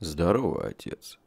Здорово, отец.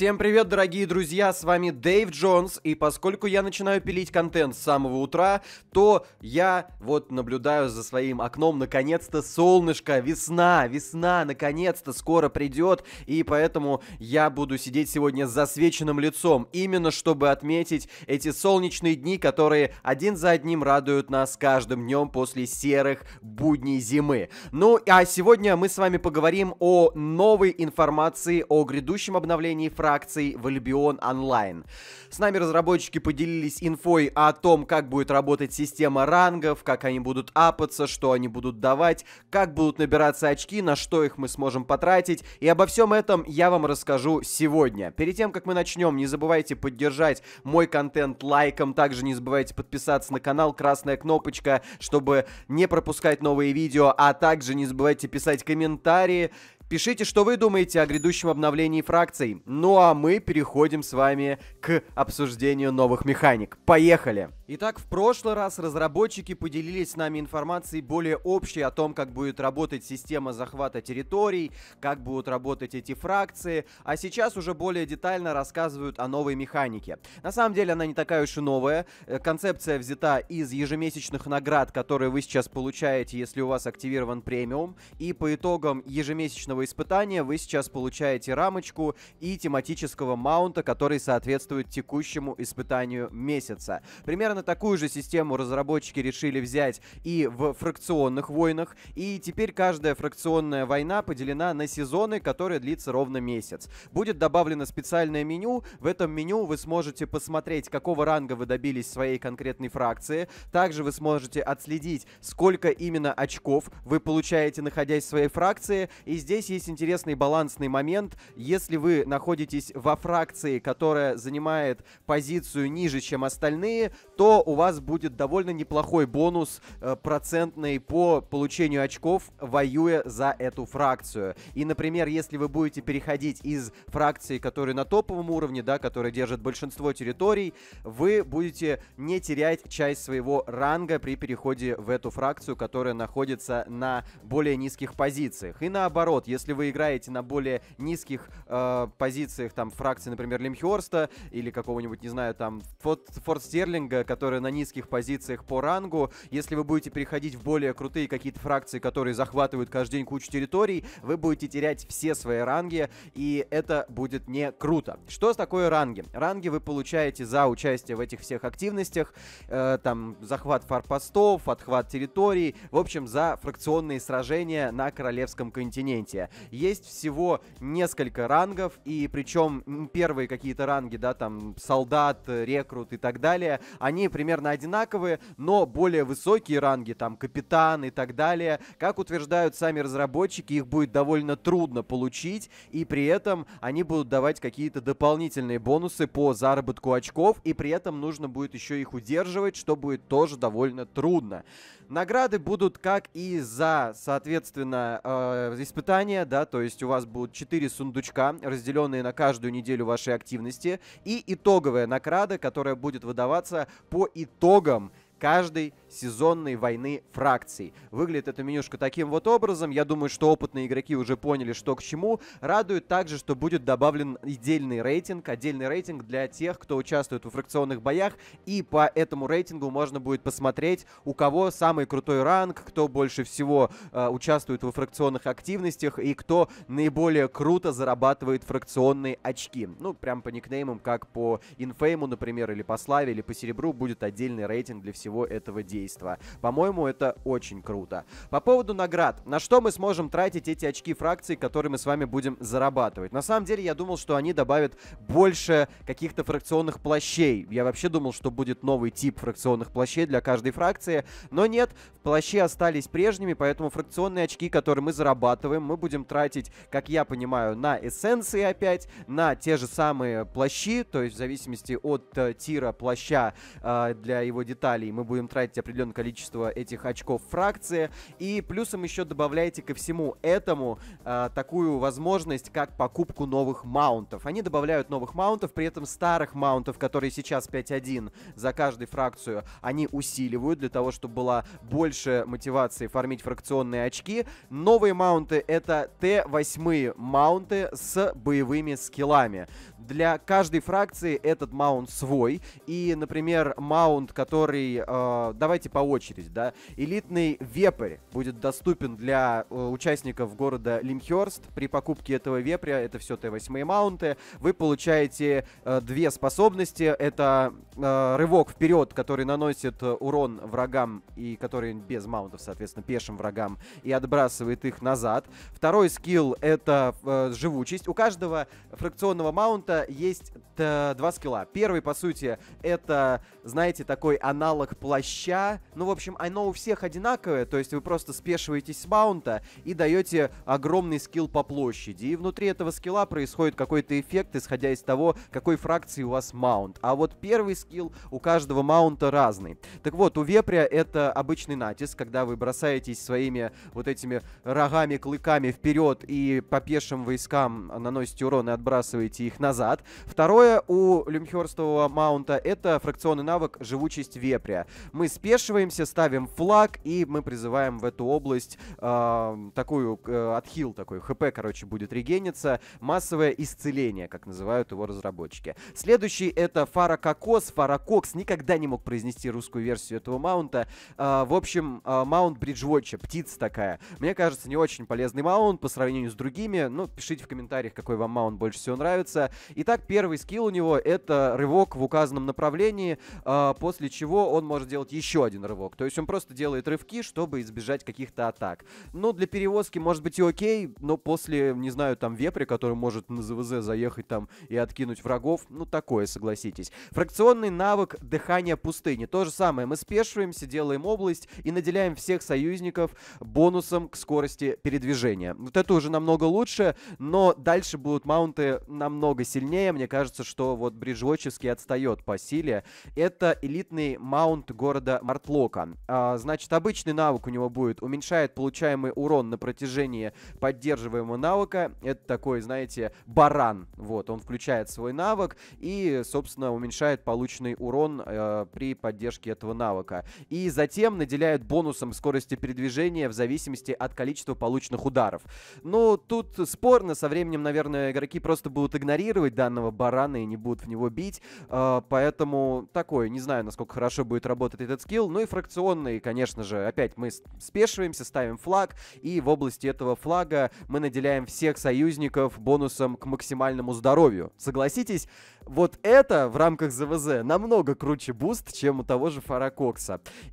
Всем привет, дорогие друзья, с вами Дэйв Джонс, и поскольку я начинаю пилить контент с самого утра, то я вот наблюдаю за своим окном, наконец-то солнышко, весна, весна, наконец-то скоро придет, и поэтому я буду сидеть сегодня с засвеченным лицом, именно чтобы отметить эти солнечные дни, которые один за одним радуют нас каждым днем после серых будней зимы. Ну, а сегодня мы с вами поговорим о новой информации, о грядущем обновлении фразы акций в Albion Online. С нами разработчики поделились инфой о том, как будет работать система рангов, как они будут апаться, что они будут давать, как будут набираться очки, на что их мы сможем потратить. И обо всем этом я вам расскажу сегодня. Перед тем, как мы начнем, не забывайте поддержать мой контент лайком, также не забывайте подписаться на канал, красная кнопочка, чтобы не пропускать новые видео, а также не забывайте писать комментарии, Пишите, что вы думаете о грядущем обновлении фракций. Ну а мы переходим с вами к обсуждению новых механик. Поехали! Итак, в прошлый раз разработчики поделились с нами информацией более общей о том, как будет работать система захвата территорий, как будут работать эти фракции, а сейчас уже более детально рассказывают о новой механике. На самом деле она не такая уж и новая. Э, концепция взята из ежемесячных наград, которые вы сейчас получаете, если у вас активирован премиум, и по итогам ежемесячного испытания вы сейчас получаете рамочку и тематического маунта, который соответствует текущему испытанию месяца. Примерно Примерно такую же систему разработчики решили взять и в фракционных войнах, и теперь каждая фракционная война поделена на сезоны, которые длится ровно месяц. Будет добавлено специальное меню, в этом меню вы сможете посмотреть, какого ранга вы добились своей конкретной фракции, также вы сможете отследить, сколько именно очков вы получаете, находясь в своей фракции, и здесь есть интересный балансный момент, если вы находитесь во фракции, которая занимает позицию ниже, чем остальные, то у вас будет довольно неплохой бонус э, процентный по получению очков, воюя за эту фракцию. И, например, если вы будете переходить из фракции, которая на топовом уровне, да, которая держит большинство территорий, вы будете не терять часть своего ранга при переходе в эту фракцию, которая находится на более низких позициях. И наоборот, если вы играете на более низких э, позициях, там, фракции, например, Лемхиорста или какого-нибудь, не знаю, там, Форт, Форт Стерлинга, который которые на низких позициях по рангу. Если вы будете переходить в более крутые какие-то фракции, которые захватывают каждый день кучу территорий, вы будете терять все свои ранги, и это будет не круто. Что такое ранги? Ранги вы получаете за участие в этих всех активностях, э, там, захват фарпостов, отхват территорий, в общем, за фракционные сражения на королевском континенте. Есть всего несколько рангов, и причем первые какие-то ранги, да, там, солдат, рекрут и так далее, они они примерно одинаковые, но более высокие ранги, там капитан и так далее. Как утверждают сами разработчики, их будет довольно трудно получить, и при этом они будут давать какие-то дополнительные бонусы по заработку очков, и при этом нужно будет еще их удерживать, что будет тоже довольно трудно. Награды будут как и за, соответственно, э, испытания, да, то есть у вас будут 4 сундучка, разделенные на каждую неделю вашей активности, и итоговая награда, которая будет выдаваться по итогам каждой сезонной войны фракций. Выглядит эта менюшка таким вот образом. Я думаю, что опытные игроки уже поняли, что к чему. Радует также, что будет добавлен отдельный рейтинг, отдельный рейтинг для тех, кто участвует в фракционных боях, и по этому рейтингу можно будет посмотреть, у кого самый крутой ранг, кто больше всего э, участвует в фракционных активностях и кто наиболее круто зарабатывает фракционные очки. Ну, прям по никнеймам, как по инфейму, например, или по славе, или по серебру, будет отдельный рейтинг для всего всего этого действа. По-моему, это очень круто. По поводу наград. На что мы сможем тратить эти очки фракции, которые мы с вами будем зарабатывать? На самом деле, я думал, что они добавят больше каких-то фракционных плащей. Я вообще думал, что будет новый тип фракционных плащей для каждой фракции, но нет, плащи остались прежними, поэтому фракционные очки, которые мы зарабатываем, мы будем тратить, как я понимаю, на эссенции опять, на те же самые плащи, то есть в зависимости от э, тира плаща э, для его деталей мы мы будем тратить определенное количество этих очков фракции. И плюсом еще добавляете ко всему этому э, такую возможность, как покупку новых маунтов. Они добавляют новых маунтов, при этом старых маунтов, которые сейчас 5-1 за каждую фракцию, они усиливают для того, чтобы была больше мотивации фармить фракционные очки. Новые маунты это Т8 маунты с боевыми скиллами. Для каждой фракции этот маунт свой. И, например, маунт, который... Э, давайте по очереди, да. Элитный вепрь будет доступен для э, участников города Лимхерст. При покупке этого вепря, это все Т8 маунты, вы получаете э, две способности. Это э, рывок вперед, который наносит урон врагам и который без маунтов, соответственно, пешим врагам и отбрасывает их назад. Второй скилл — это э, живучесть. У каждого фракционного маунта Наруто есть два скилла. Первый, по сути, это, знаете, такой аналог плаща. Ну, в общем, оно у всех одинаковое, то есть вы просто спешиваетесь с маунта и даете огромный скилл по площади. И внутри этого скилла происходит какой-то эффект, исходя из того, какой фракции у вас маунт. А вот первый скилл у каждого маунта разный. Так вот, у вепря это обычный натиск, когда вы бросаетесь своими вот этими рогами, клыками вперед и по пешим войскам наносите урон и отбрасываете их назад назад. Второе у люмхерстового маунта это фракционный навык «Живучесть вепря». Мы спешиваемся, ставим флаг, и мы призываем в эту область э, такую э, отхил, такой хп, короче, будет регениться. Массовое исцеление, как называют его разработчики. Следующий это Фара Кокос. Фара Кокс никогда не мог произнести русскую версию этого маунта. Э, в общем, э, маунт Бриджвотча, птица такая. Мне кажется, не очень полезный маунт по сравнению с другими. Ну, пишите в комментариях, какой вам маунт больше всего нравится. Итак, первый скилл у него это рывок в указанном направлении, а, после чего он может делать еще один рывок. То есть он просто делает рывки, чтобы избежать каких-то атак. Ну, для перевозки может быть и окей, но после, не знаю, там вепря, который может на ЗВЗ заехать там и откинуть врагов, ну такое, согласитесь. Фракционный навык дыхания пустыни. То же самое, мы спешиваемся, делаем область и наделяем всех союзников бонусом к скорости передвижения. Вот это уже намного лучше, но дальше будут маунты намного сильнее сильнее. Мне кажется, что вот Бриджвочевский отстает по силе. Это элитный маунт города Мартлока. А, значит, обычный навык у него будет. Уменьшает получаемый урон на протяжении поддерживаемого навыка. Это такой, знаете, баран. Вот, он включает свой навык и, собственно, уменьшает полученный урон э, при поддержке этого навыка. И затем наделяет бонусом скорости передвижения в зависимости от количества полученных ударов. Ну, тут спорно, со временем, наверное, игроки просто будут игнорировать успокоить данного барана и не будут в него бить. А, поэтому такое, не знаю, насколько хорошо будет работать этот скилл. Ну и фракционный, конечно же, опять мы спешиваемся, ставим флаг, и в области этого флага мы наделяем всех союзников бонусом к максимальному здоровью. Согласитесь, вот это в рамках ЗВЗ намного круче буст, чем у того же Фара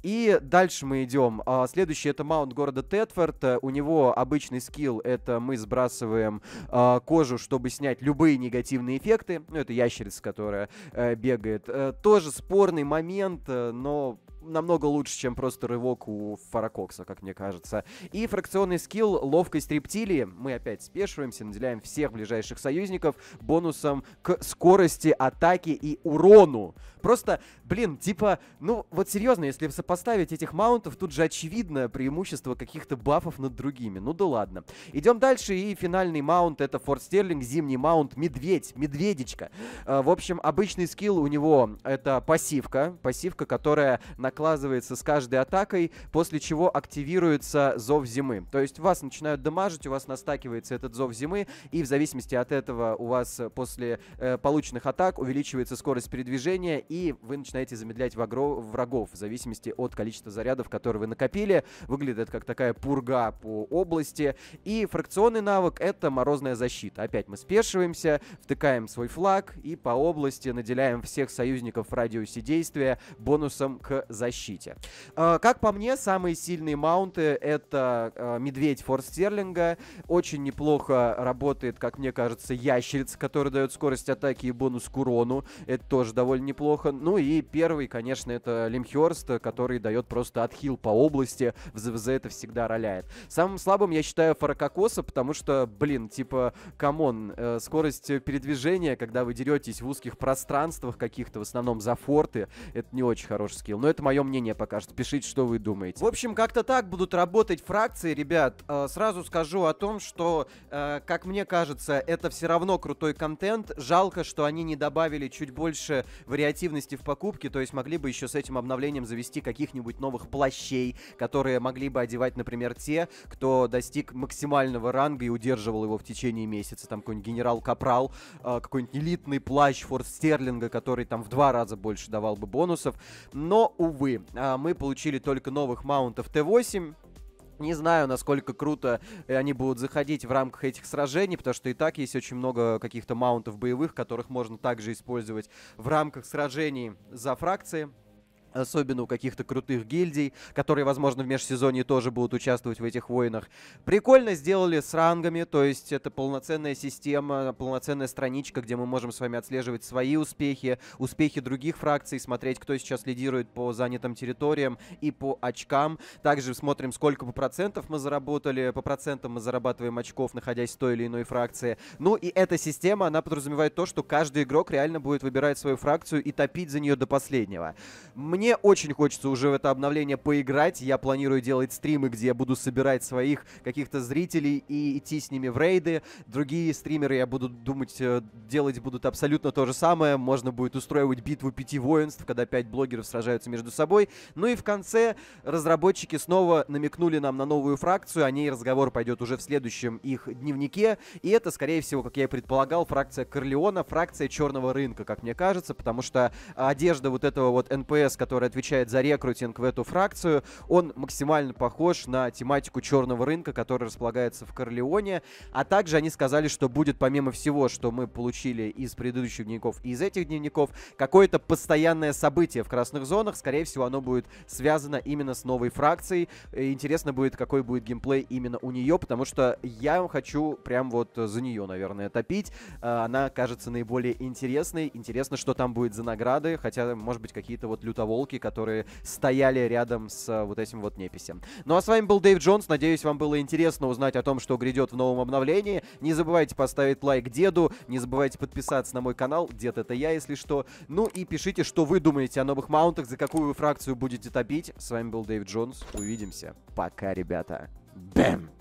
И дальше мы идем. А, следующий это маунт города Тетфорд. У него обычный скилл это мы сбрасываем а, кожу, чтобы снять любые негативные определенные эффекты. Ну, это ящерица, которая э, бегает. Э, тоже спорный момент, э, но намного лучше, чем просто рывок у Фаракокса, как мне кажется. И фракционный скилл «Ловкость рептилии». Мы опять спешиваемся, наделяем всех ближайших союзников бонусом к скорости атаки и урону. Просто, блин, типа, ну вот серьезно, если сопоставить этих маунтов, тут же очевидное преимущество каких-то бафов над другими. Ну да ладно. Идем дальше, и финальный маунт это Форд Стерлинг, зимний маунт Медведь, Медведечка. Э, в общем, обычный скилл у него это пассивка, пассивка, которая на оказывается с каждой атакой, после чего активируется зов зимы. То есть вас начинают дамажить, у вас настакивается этот зов зимы, и в зависимости от этого у вас после э, полученных атак увеличивается скорость передвижения, и вы начинаете замедлять врагов в зависимости от количества зарядов, которые вы накопили. Выглядит это как такая пурга по области. И фракционный навык — это морозная защита. Опять мы спешиваемся, втыкаем свой флаг и по области наделяем всех союзников в радиусе действия бонусом к защите защите. Э, как по мне, самые сильные маунты это э, медведь форстерлинга, Очень неплохо работает, как мне кажется, ящерица, которая дает скорость атаки и бонус к урону. Это тоже довольно неплохо. Ну и первый, конечно, это лимхерст, который дает просто отхил по области. В ЗВЗ это всегда роляет. Самым слабым я считаю Фаракокоса, потому что, блин, типа, камон, э, скорость передвижения, когда вы деретесь в узких пространствах каких-то, в основном за форты, это не очень хороший скилл. Но это мое мнение покажет. Пишите, что вы думаете. В общем, как-то так будут работать фракции, ребят. Э, сразу скажу о том, что, э, как мне кажется, это все равно крутой контент. Жалко, что они не добавили чуть больше вариативности в покупке, то есть могли бы еще с этим обновлением завести каких-нибудь новых плащей, которые могли бы одевать, например, те, кто достиг максимального ранга и удерживал его в течение месяца. Там какой-нибудь генерал-капрал, э, какой-нибудь элитный плащ Форд Стерлинга, который там в два раза больше давал бы бонусов. Но, увы, увы, а, мы получили только новых маунтов Т8, не знаю, насколько круто э, они будут заходить в рамках этих сражений, потому что и так есть очень много каких-то маунтов боевых, которых можно также использовать в рамках сражений за фракции особенно у каких-то крутых гильдий, которые, возможно, в межсезонье тоже будут участвовать в этих войнах. Прикольно сделали с рангами, то есть это полноценная система, полноценная страничка, где мы можем с вами отслеживать свои успехи, успехи других фракций, смотреть, кто сейчас лидирует по занятым территориям и по очкам. Также смотрим, сколько по процентов мы заработали, по процентам мы зарабатываем очков, находясь в той или иной фракции. Ну и эта система, она подразумевает то, что каждый игрок реально будет выбирать свою фракцию и топить за нее до последнего. Мне мне очень хочется уже в это обновление поиграть. Я планирую делать стримы, где я буду собирать своих каких-то зрителей и идти с ними в рейды. Другие стримеры, я буду думать, э, делать будут абсолютно то же самое. Можно будет устраивать битву пяти воинств, когда пять блогеров сражаются между собой. Ну и в конце разработчики снова намекнули нам на новую фракцию. О ней разговор пойдет уже в следующем их дневнике. И это, скорее всего, как я и предполагал, фракция Корлеона, фракция черного рынка, как мне кажется, потому что одежда вот этого вот НПС, который отвечает за рекрутинг в эту фракцию, он максимально похож на тематику черного рынка, который располагается в Корлеоне. А также они сказали, что будет помимо всего, что мы получили из предыдущих дневников и из этих дневников, какое-то постоянное событие в красных зонах. Скорее всего, оно будет связано именно с новой фракцией. Интересно будет, какой будет геймплей именно у нее, потому что я хочу прям вот за нее, наверное, топить. Э, она кажется наиболее интересной. Интересно, что там будет за награды, хотя, может быть, какие-то вот лютоволки полки, которые стояли рядом с э, вот этим вот неписем. Ну а с вами был Дэйв Джонс. Надеюсь, вам было интересно узнать о том, что грядет в новом обновлении. Не забывайте поставить лайк деду, не забывайте подписаться на мой канал. Дед это я, если что. Ну и пишите, что вы думаете о новых маунтах, за какую вы фракцию будете топить. С вами был Дэйв Джонс. Увидимся. Пока, ребята. Бэм!